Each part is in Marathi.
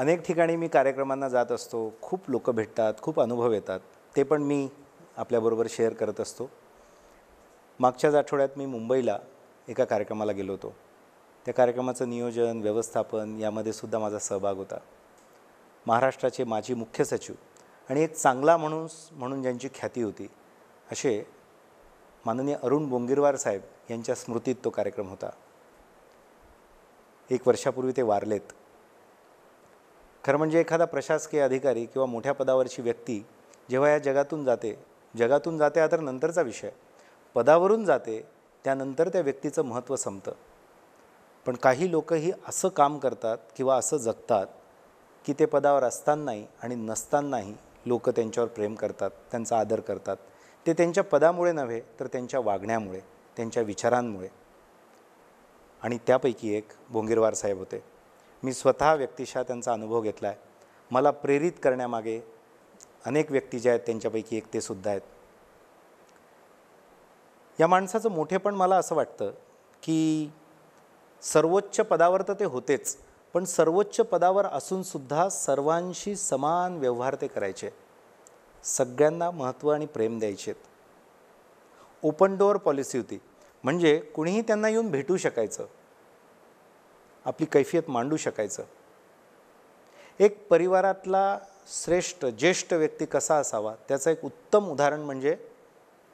अनेक ठिकाणी मी कार्यक्रमांना जात असतो खूप लोकं भेटतात खूप अनुभव येतात ते पण मी आपल्याबरोबर शेअर करत असतो मागच्याच आठवड्यात मी मुंबईला एका कार्यक्रमाला गेलो होतो त्या कार्यक्रमाचं नियोजन व्यवस्थापन यामध्ये सुद्धा माझा सहभाग होता महाराष्ट्राचे माजी मुख्य सचिव आणि एक चांगला माणूस म्हणून ज्यांची ख्याती होती असे माननीय अरुण बोंगिरवार साहेब यांच्या स्मृतीत तो कार्यक्रम होता एक वर्षापूर्वी ते वारलेत खरं म्हणजे एखादा प्रशासकीय अधिकारी किंवा मोठ्या पदावरची व्यक्ती जेव्हा या जगातून जाते जगातून जाते हा तर नंतरचा विषय पदावरून जाते त्यानंतर त्या व्यक्तीचं महत्त्व संपतं पण काही लोकही असं काम करतात किंवा असं जगतात की ते पदावर असतानाही आणि नसतानाही लोक त्यांच्यावर प्रेम करतात त्यांचा आदर करतात ते त्यांच्या पदामुळे नव्हे तर त्यांच्या वागण्यामुळे त्यांच्या विचारांमुळे आणि त्यापैकी एक भोंगीरवार साहेब होते मी स्वतः व्यक्तिशः त्यांचा अनुभव घेतला आहे मला प्रेरित करण्यामागे अनेक व्यक्ती ज्या आहेत त्यांच्यापैकी एक ते सुद्धा आहेत या माणसाचं मोठेपण मला असं वाटतं की सर्वोच्च पदावर तर ते होतेच पण सर्वोच्च पदावर असूनसुद्धा सर्वांशी समान व्यवहार ते करायचे सगळ्यांना महत्त्व आणि प्रेम द्यायचे ओपन डोअर पॉलिसी होती म्हणजे कुणीही त्यांना येऊन भेटू शकायचं आपली कैफियत मांडू शकायचं एक परिवारातला श्रेष्ठ ज्येष्ठ व्यक्ती कसा असावा त्याचं एक उत्तम उदाहरण म्हणजे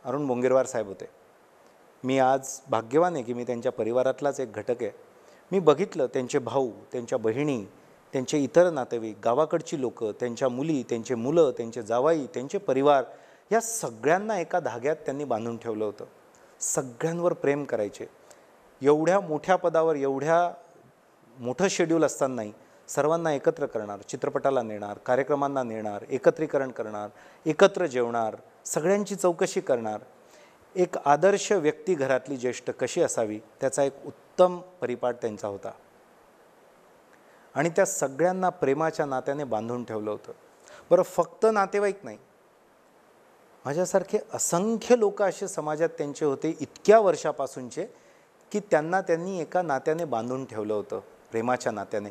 अरुण बोंगेरवार साहेब होते मी आज भाग्यवान आहे की मी त्यांच्या परिवारातलाच एक घटक आहे मी बघितलं त्यांचे भाऊ त्यांच्या बहिणी त्यांचे इतर नातेवाईक गावाकडची लोकं त्यांच्या मुली त्यांचे मुलं त्यांचे जावाई त्यांचे परिवार या सगळ्यांना एका धाग्यात त्यांनी बांधून ठेवलं होतं सगळ्यांवर प्रेम करायचे एवढ्या मोठ्या पदावर एवढ्या मोठं शेड्यूल असतानाही सर्वांना एकत्र करणार चित्रपटाला नेणार कार्यक्रमांना नेणार एकत्रीकरण करणार एकत्र जेवणार सगळ्यांची चौकशी करणार एक आदर्श व्यक्ती घरातली ज्येष्ठ कशी असावी त्याचा एक उत्तम परिपाठ त्यांचा होता आणि त्या सगळ्यांना प्रेमाच्या नात्याने बांधून ठेवलं होतं बरं फक्त नातेवाईक नाही माझ्यासारखे असंख्य लोक असे समाजात त्यांचे होते इतक्या वर्षापासूनचे की त्यांना त्यांनी एका नात्याने बांधून ठेवलं होतं प्रेमाच्या नात्याने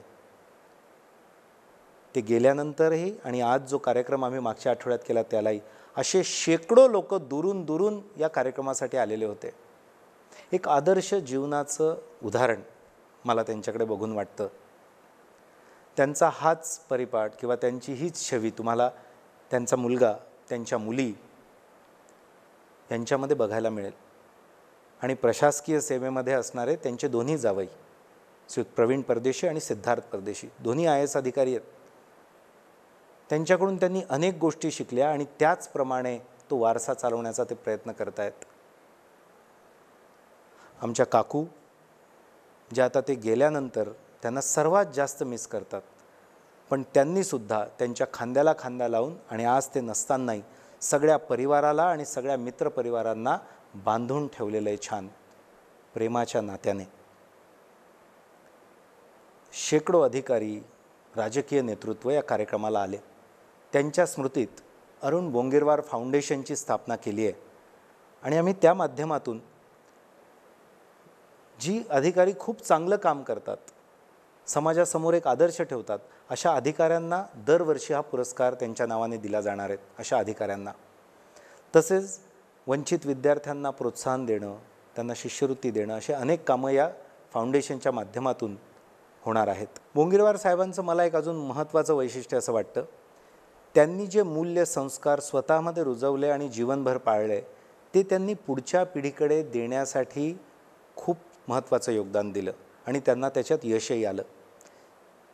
ते गेल्यानंतरही आणि आज जो कार्यक्रम आम्ही मागच्या आठवड्यात केला त्यालाही असे शेकडो लोक दुरून दुरून या कार्यक्रमासाठी आलेले होते एक आदर्श जीवनाचं उदाहरण मला त्यांच्याकडे बघून वाटतं त्यांचा हाच परिपाठ किंवा त्यांची हीच छवी तुम्हाला त्यांचा मुलगा त्यांच्या मुली यांच्यामध्ये बघायला मिळेल आणि प्रशासकीय सेवेमध्ये असणारे त्यांचे दोन्ही जावई श्री प्रवीण परदेशी आणि सिद्धार्थ परदेशी दोन्ही आय एस अधिकारी आहेत त्यांच्याकडून त्यांनी अनेक गोष्टी शिकल्या आणि त्याचप्रमाणे तो वारसा चालवण्याचा ते प्रयत्न करत आहेत आमच्या काकू जे आता ते गेल्यानंतर त्यांना सर्वात जास्त मिस करतात पण त्यांनीसुद्धा त्यांच्या खांद्याला खांदा लावून आणि आज ते नसतानाही सगळ्या परिवाराला आणि सगळ्या मित्रपरिवारांना बांधून ठेवलेलं आहे छान प्रेमाच्या नात्याने शेकडो अधिकारी राजकीय नेतृत्व या कार्यक्रमाला आले त्यांच्या स्मृतीत अरुण बोंगेरवार फाउंडेशनची स्थापना केली आहे आणि आम्ही त्या माध्यमातून जी अधिकारी खूप चांगलं काम करतात समाजासमोर एक आदर्श ठेवतात अशा अधिकाऱ्यांना दरवर्षी हा पुरस्कार त्यांच्या नावाने दिला जाणार आहेत अशा अधिकाऱ्यांना तसेच वंचित विद्यार्थ्यांना प्रोत्साहन देणं त्यांना शिष्यवृत्ती देणं असे अनेक कामं या फाउंडेशनच्या माध्यमातून होणार आहेत मुंगिरवार साहेबांचं मला एक अजून महत्त्वाचं वैशिष्ट्य असं वाटतं त्यांनी जे मूल्य संस्कार स्वतःमध्ये रुजवले आणि जीवनभर पाळले ते त्यांनी पुढच्या पिढीकडे देण्यासाठी खूप महत्त्वाचं योगदान दिलं आणि त्यांना त्याच्यात यशही आलं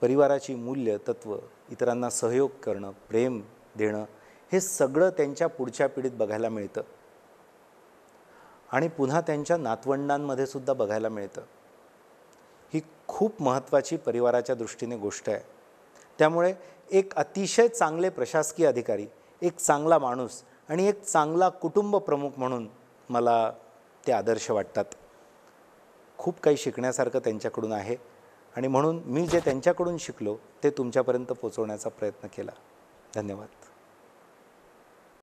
परिवाराची मूल्य तत्त्व इतरांना सहयोग करणं प्रेम देणं हे सगळं त्यांच्या पुढच्या पिढीत बघायला मिळतं आणि पुन्हा त्यांच्या नातवंडांमध्ये सुद्धा बघायला मिळतं खूप महत्त्वाची परिवाराच्या दृष्टीने गोष्ट आहे त्यामुळे एक अतिशय चांगले प्रशासकीय अधिकारी एक चांगला माणूस आणि एक चांगला कुटुंब प्रमुख म्हणून मला ते आदर्श वाटतात खूप काही शिकण्यासारखं त्यांच्याकडून आहे आणि म्हणून मी जे त्यांच्याकडून शिकलो ते तुमच्यापर्यंत पोचवण्याचा प्रयत्न केला धन्यवाद